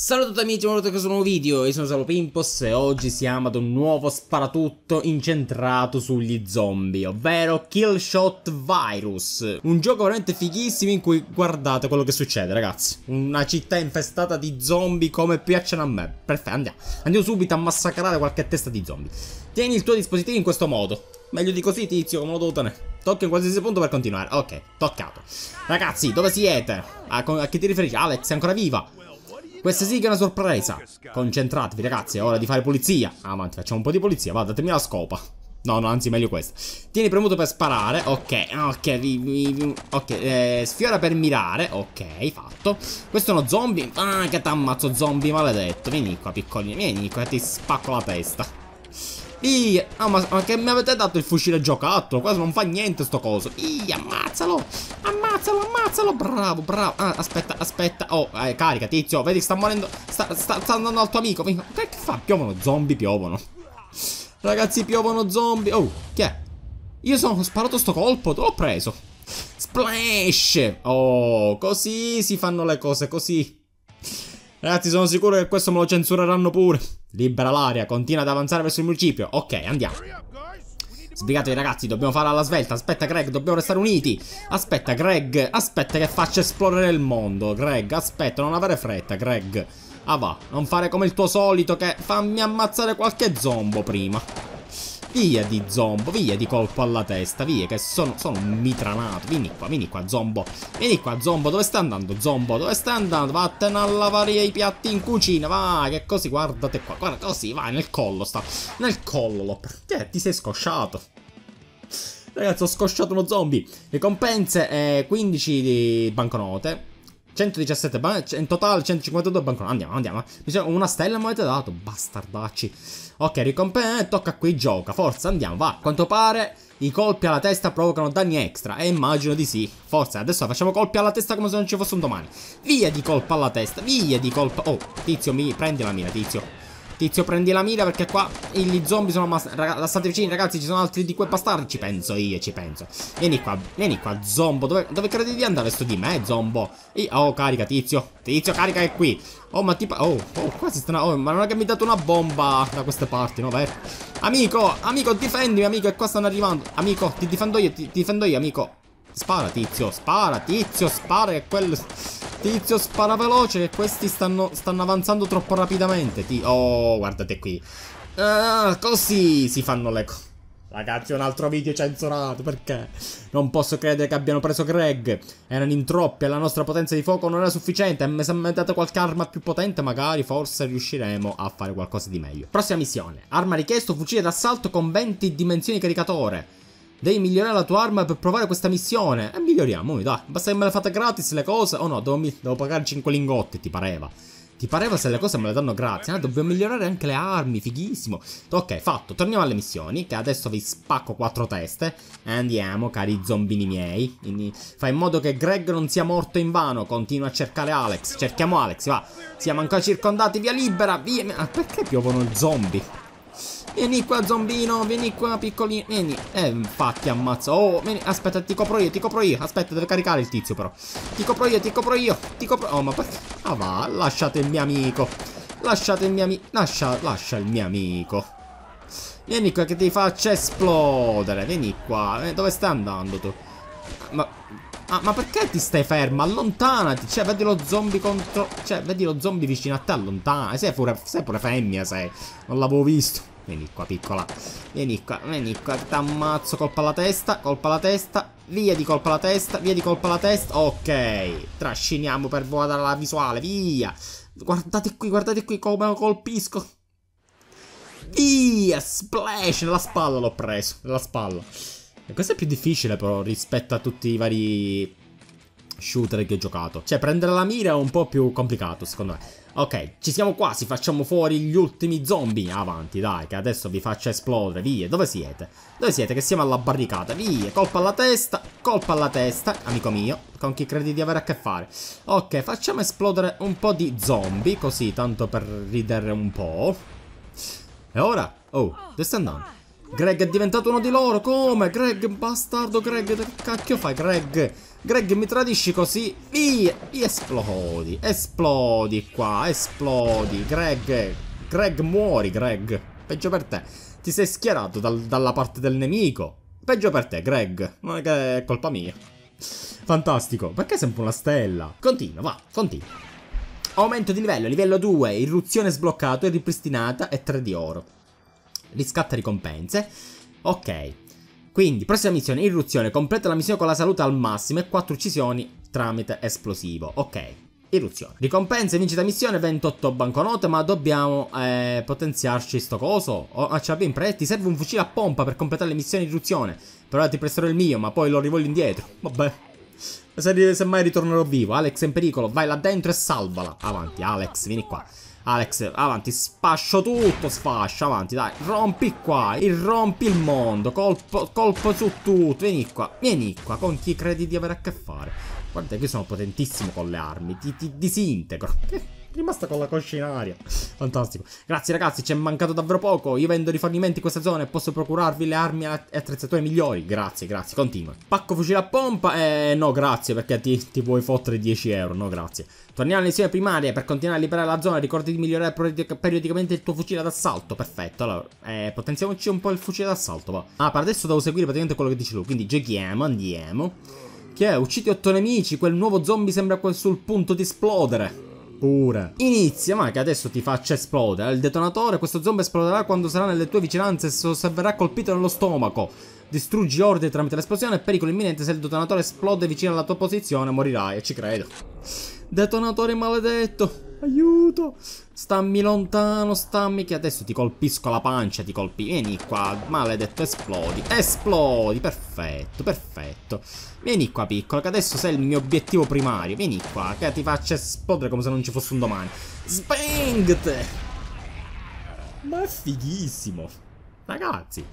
Salve a tutti amici, benvenuti a questo nuovo video, io sono Salo Pimpos e oggi siamo ad un nuovo sparatutto incentrato sugli zombie, ovvero Killshot Virus. Un gioco veramente fighissimo in cui guardate quello che succede ragazzi. Una città infestata di zombie come piacciono a me. Perfetto, andiamo. Andiamo subito a massacrare qualche testa di zombie. Tieni il tuo dispositivo in questo modo. Meglio di così tizio, come lo devo Tocca in qualsiasi punto per continuare. Ok, toccato. Ragazzi, dove siete? A, a chi ti riferisci? Alex, è ancora viva? Questa sì che è una sorpresa. Concentratevi, ragazzi, è ora di fare pulizia. Avanti, facciamo un po' di pulizia. Va, datemi la scopa. No, no, anzi, meglio questa. Tieni premuto per sparare. Ok, ok, ok. Eh, sfiora per mirare. Ok, fatto. Questo è uno zombie. Ah, che t'ammazzo, zombie maledetto. Vieni qua, piccolino. Vieni qua, ti spacco la testa. Ih, ah, ma, ma, che mi avete dato il fucile giocattolo? Quasi non fa niente sto coso. Ih, ammazzalo. Ammazzalo ammazzalo, ammazzalo Bravo, bravo ah, Aspetta, aspetta Oh, eh, carica tizio Vedi, sta morendo Sta, sta, sta andando al tuo amico Che, che fa? Piovono, zombie piovono Ragazzi, piovono zombie Oh, chi è? Io sono sparato sto colpo L'ho preso Splash Oh, così si fanno le cose Così Ragazzi, sono sicuro che questo me lo censureranno pure Libera l'aria Continua ad avanzare verso il municipio Ok, andiamo Sbrigate ragazzi, dobbiamo fare alla svelta. Aspetta Greg, dobbiamo restare uniti. Aspetta Greg, aspetta che faccia esplorare il mondo. Greg, aspetta, non avere fretta, Greg. Ah va, non fare come il tuo solito che fammi ammazzare qualche zombo prima. Via di zombo, via di colpo alla testa, via che sono, sono mitranato. Vieni qua, vieni qua zombo, vieni qua zombo, dove sta andando zombo? Dove sta andando? Vattene a lavare i piatti in cucina, vai, che così, guardate qua, guarda così, vai, nel collo sta, nel collo lo... Eh, ti sei scosciato. Ragazzi, ho scosciato uno zombie. Ricompense eh, 15 di banconote. 117 in totale 152 banconote. Andiamo, andiamo. Mi serve una stella mi avete dato. Bastardacci. Ok, ricompensa. Tocca qui, gioca. Forza, andiamo, va. A quanto pare i colpi alla testa provocano danni extra. E immagino di sì. Forza, adesso facciamo colpi alla testa come se non ci fosse un domani. Via di colpa alla testa. Via di colpa. Oh, tizio, mi prendi la mira, tizio. Tizio prendi la mira perché qua gli zombie sono abbastanza vicini Ragazzi ci sono altri di quei bastardi Ci penso io, ci penso Vieni qua, vieni qua zombo Dove, dove credi di andare sto di me zombo? E, oh carica tizio Tizio carica è qui Oh ma tipo, oh, oh qua si sta Oh ma non è che mi dato una bomba da queste parti no vero? Amico, amico difendimi amico E qua stanno arrivando Amico ti difendo io, ti, ti difendo io amico Spara tizio, spara tizio, spara che quello... Tizio spara veloce che questi stanno, stanno avanzando troppo rapidamente. Ti oh, guardate qui. Ah, così si fanno le cose. Ragazzi, un altro video censurato, perché? Non posso credere che abbiano preso Greg. Erano in troppi e la nostra potenza di fuoco non era sufficiente. Mi sono dato qualche arma più potente, magari forse riusciremo a fare qualcosa di meglio. Prossima missione. Arma richiesto fucile d'assalto con 20 dimensioni caricatore. Devi migliorare la tua arma per provare questa missione. E eh, miglioriamo, dai. Basta che me la fate gratis le cose. Oh no, devo, devo pagare 5 lingotti, ti pareva. Ti pareva se le cose me le danno gratis? Ah, eh? dobbiamo migliorare anche le armi, fighissimo. Ok, fatto. Torniamo alle missioni, che adesso vi spacco quattro teste. Andiamo, cari zombini miei. Quindi, fai in modo che Greg non sia morto in vano. Continua a cercare Alex. Cerchiamo Alex, va. Siamo ancora circondati, via libera, via. Ma perché piovono zombie? Vieni qua, zombino, vieni qua, piccolino. Vieni. Eh, infatti, ammazzo. Oh, vieni. Aspetta, ti copro io, ti copro io. Aspetta, deve caricare il tizio, però. Ti copro io, ti copro io. Ti copro. Oh, ma perché? Ah, va, lasciate il mio amico. Lasciate il mio amico. Lascia, lascia il mio amico. Vieni qua che ti faccio esplodere. Vieni qua. Eh, dove stai andando tu? Ma Ah, ma perché ti stai ferma? Allontanati. Cioè, vedi lo zombie contro... Cioè, vedi lo zombie vicino a te, allontana. Sei pure, sei pure femmina, sei. Non l'avevo visto. Vieni qua, piccola. Vieni qua, vieni qua. Ti ammazzo. colpa alla testa, colpa alla testa. Via di colpa alla testa, via di colpa alla testa. Ok. Trasciniamo per vuotare la visuale, via. Guardate qui, guardate qui come lo colpisco. Via, splash. Nella spalla l'ho preso, nella spalla. E questo è più difficile però rispetto a tutti i vari shooter che ho giocato. Cioè, prendere la mira è un po' più complicato, secondo me. Ok, ci siamo quasi, facciamo fuori gli ultimi zombie. Avanti, dai, che adesso vi faccio esplodere. Via, dove siete? Dove siete? Che siamo alla barricata. Via, colpa alla testa, colpa alla testa, amico mio. Con chi credi di avere a che fare? Ok, facciamo esplodere un po' di zombie, così, tanto per ridere un po'. E ora? Oh, dove sta andando? Greg è diventato uno di loro, come? Greg, bastardo Greg, che cacchio fai Greg? Greg mi tradisci così, via, via, esplodi, esplodi qua, esplodi, Greg, Greg muori Greg, peggio per te, ti sei schierato dal, dalla parte del nemico, peggio per te Greg, non è che è colpa mia. Fantastico, perché sei un po' una stella? Continua, va, continua. Aumento di livello, livello 2, irruzione sbloccata e ripristinata e 3 di oro. Riscatta ricompense. Ok. Quindi, prossima missione, irruzione. Completa la missione con la salute al massimo e 4 uccisioni tramite esplosivo. Ok. Irruzione. Ricompense, vincita missione, 28 banconote, ma dobbiamo eh, potenziarci sto coso. Oh, ah, ci abbiamo in pre, serve un fucile a pompa per completare le missioni di irruzione. Per ora ti presterò il mio, ma poi lo rivolgo indietro. Vabbè. Se, semmai ritornerò vivo. Alex è in pericolo. Vai là dentro e salvala. Avanti, Alex, vieni qua. Alex, avanti, spascio tutto, sfascia, avanti, dai, rompi qua, irrompi il mondo, colpo, colpo su tutto, vieni qua, vieni qua, con chi credi di avere a che fare? Guarda io sono potentissimo con le armi, ti, ti disintegro rimasta con la coscia in aria. Fantastico. Grazie ragazzi, ci è mancato davvero poco. Io vendo rifornimenti in questa zona e posso procurarvi le armi e attrezzature migliori. Grazie, grazie, continua. Pacco fucile a pompa? Eh, no, grazie, perché ti, ti puoi fottere 10 euro, no, grazie. Torniamo alle insieme primarie per continuare a liberare la zona. Ricordi di migliorare periodicamente il tuo fucile d'assalto. Perfetto, allora, eh, potenziamoci un po' il fucile d'assalto, Ah, per adesso devo seguire praticamente quello che dice lui, quindi giochiamo, andiamo. Che è? Uccidi otto nemici, quel nuovo zombie sembra sul punto di esplodere pure. Inizia, ma che adesso ti faccia esplodere. Il detonatore, questo zombie esploderà quando sarà nelle tue vicinanze e se verrà colpito nello stomaco. Distruggi ordine tramite l'esplosione, pericolo imminente se il detonatore esplode vicino alla tua posizione morirai, e ci credo. Detonatore maledetto. Aiuto! Stammi lontano, stammi che adesso ti colpisco la pancia, ti colpi. Vieni qua, maledetto, esplodi. Esplodi, perfetto, perfetto. Vieni qua, piccolo, che adesso sei il mio obiettivo primario. Vieni qua, che ti faccio esplodere come se non ci fosse un domani. Sbang! Ma è fighissimo. Ragazzi,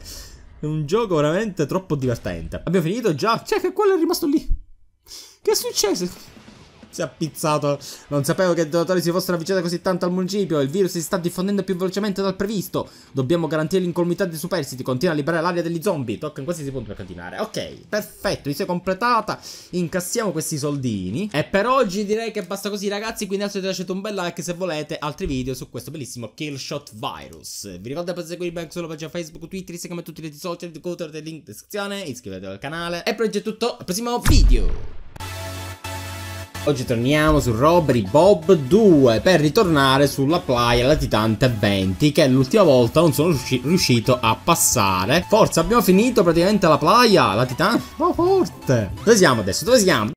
è un gioco veramente troppo divertente. Abbiamo finito già? Cioè, che quello è rimasto lì. Che è successo? si è appizzato. Non sapevo che i donatori si fossero avvicinati così tanto al municipio. Il virus si sta diffondendo più velocemente dal previsto. Dobbiamo garantire l'incolumità dei superstiti. Continua a liberare l'aria degli zombie. Tocca in qualsiasi punto per continuare. Ok, perfetto. Mi si completata. Incassiamo questi soldini. E per oggi direi che basta così, ragazzi. Quindi adesso lasciate un bel like se volete altri video su questo bellissimo Killshot Virus. Vi ricordo per seguirmi anche sulla pagina Facebook, Twitter, Instagram e tutti i reti social. Il link in descrizione. Iscrivetevi al canale. E per oggi è tutto. Al prossimo video. Oggi torniamo su Robbery Bob 2 per ritornare sulla playa latitante 20 che l'ultima volta non sono riuscito a passare. Forza, abbiamo finito praticamente la playa latitante. Ma oh, forte! Dove siamo adesso? Dove siamo?